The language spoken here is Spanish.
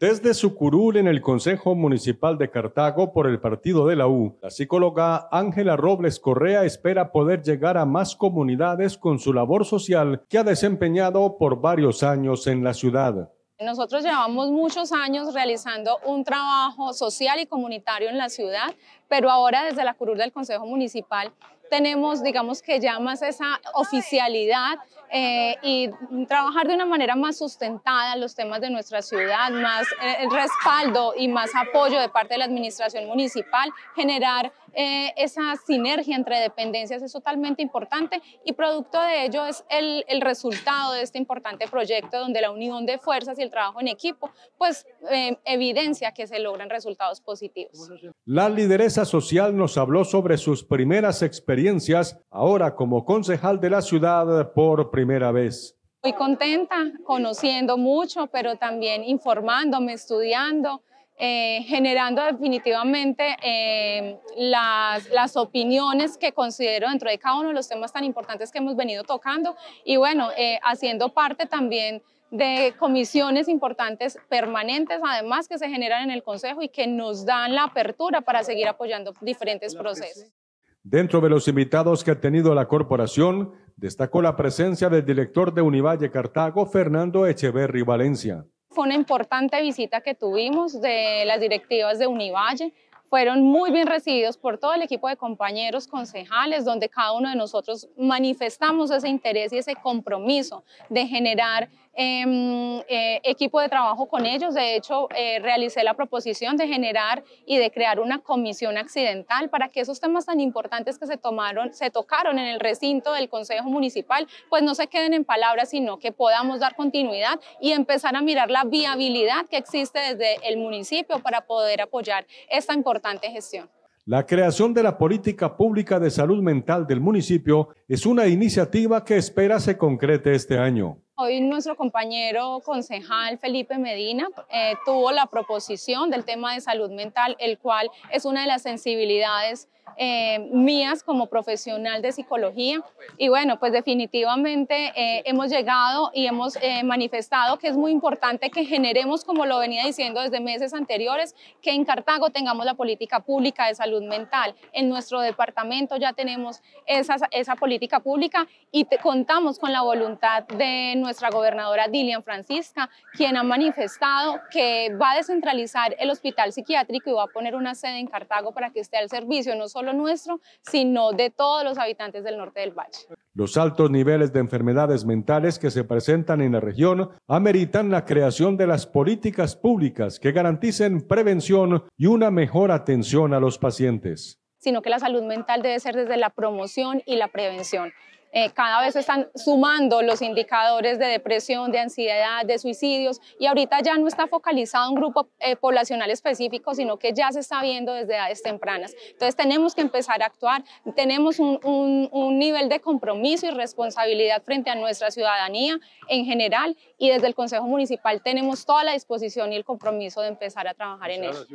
Desde su curul en el Consejo Municipal de Cartago por el partido de la U, la psicóloga Ángela Robles Correa espera poder llegar a más comunidades con su labor social que ha desempeñado por varios años en la ciudad. Nosotros llevamos muchos años realizando un trabajo social y comunitario en la ciudad, pero ahora desde la curul del Consejo Municipal tenemos, digamos que ya más esa oficialidad eh, y trabajar de una manera más sustentada los temas de nuestra ciudad, más eh, respaldo y más apoyo de parte de la administración municipal, generar eh, esa sinergia entre dependencias es totalmente importante y producto de ello es el, el, resultado de este importante proyecto donde la unión de fuerzas y el trabajo en equipo pues evidencia que se logran resultados positivos. La lideresa social nos habló sobre sus primeras experiencias ahora como concejal de la ciudad por primera vez. Muy contenta, conociendo mucho, pero también informándome, estudiando, eh, generando definitivamente eh, las, las, opiniones que considero dentro de cada uno de los temas tan importantes que hemos venido tocando y bueno, eh, haciendo parte también de comisiones importantes permanentes, además que se generan en el Consejo y que nos dan la apertura para seguir apoyando diferentes procesos. Dentro de los invitados que ha tenido la corporación, destacó la presencia del director de Univalle Cartago, Fernando Echeverry Valencia. Fue una importante visita que tuvimos de las directivas de Univalle, fueron muy bien recibidos por todo el equipo de compañeros concejales, donde cada uno de nosotros manifestamos ese interés y ese compromiso de generar em, eh, equipo de trabajo con ellos. De hecho, eh, realicé la proposición de generar y de crear una comisión accidental para que esos temas tan importantes que se tomaron, se tocaron en el recinto del Consejo Municipal, pues no se queden en palabras, sino que podamos dar continuidad y empezar a mirar la viabilidad que existe desde el municipio para poder apoyar esta importante la creación de la Política Pública de Salud Mental del municipio es una iniciativa que espera se concrete este año. Hoy nuestro compañero concejal Felipe Medina eh, tuvo la proposición del tema de salud mental, el cual es una de las sensibilidades eh, mías como profesional de psicología. Y bueno, pues definitivamente eh, hemos llegado y hemos manifestado que es muy importante que generemos, como lo venía diciendo desde meses anteriores, que en Cartago tengamos la política pública de salud mental. En nuestro departamento ya tenemos esa, esa política pública y contamos con la voluntad de nuestra gobernadora Dilian Francisca, quien ha manifestado que va a descentralizar el hospital psiquiátrico y va a poner una sede en Cartago para que esté al servicio no solo nuestro, sino de todos los habitantes del norte del valle. Los altos niveles de enfermedades mentales que se presentan en la región ameritan la creación de las políticas públicas que garanticen prevención y una mejor atención a los pacientes sino que la salud mental debe ser desde la promoción y la prevención. Eh, cada vez están sumando los indicadores de depresión, de ansiedad, de suicidios y ahorita ya no está focalizado un grupo eh, poblacional específico, sino que ya se está viendo desde edades tempranas. Entonces tenemos que empezar a actuar, tenemos un, un nivel de compromiso y responsabilidad frente a nuestra ciudadanía en general y desde el Consejo Municipal tenemos toda la disposición y el compromiso de empezar a trabajar en eso.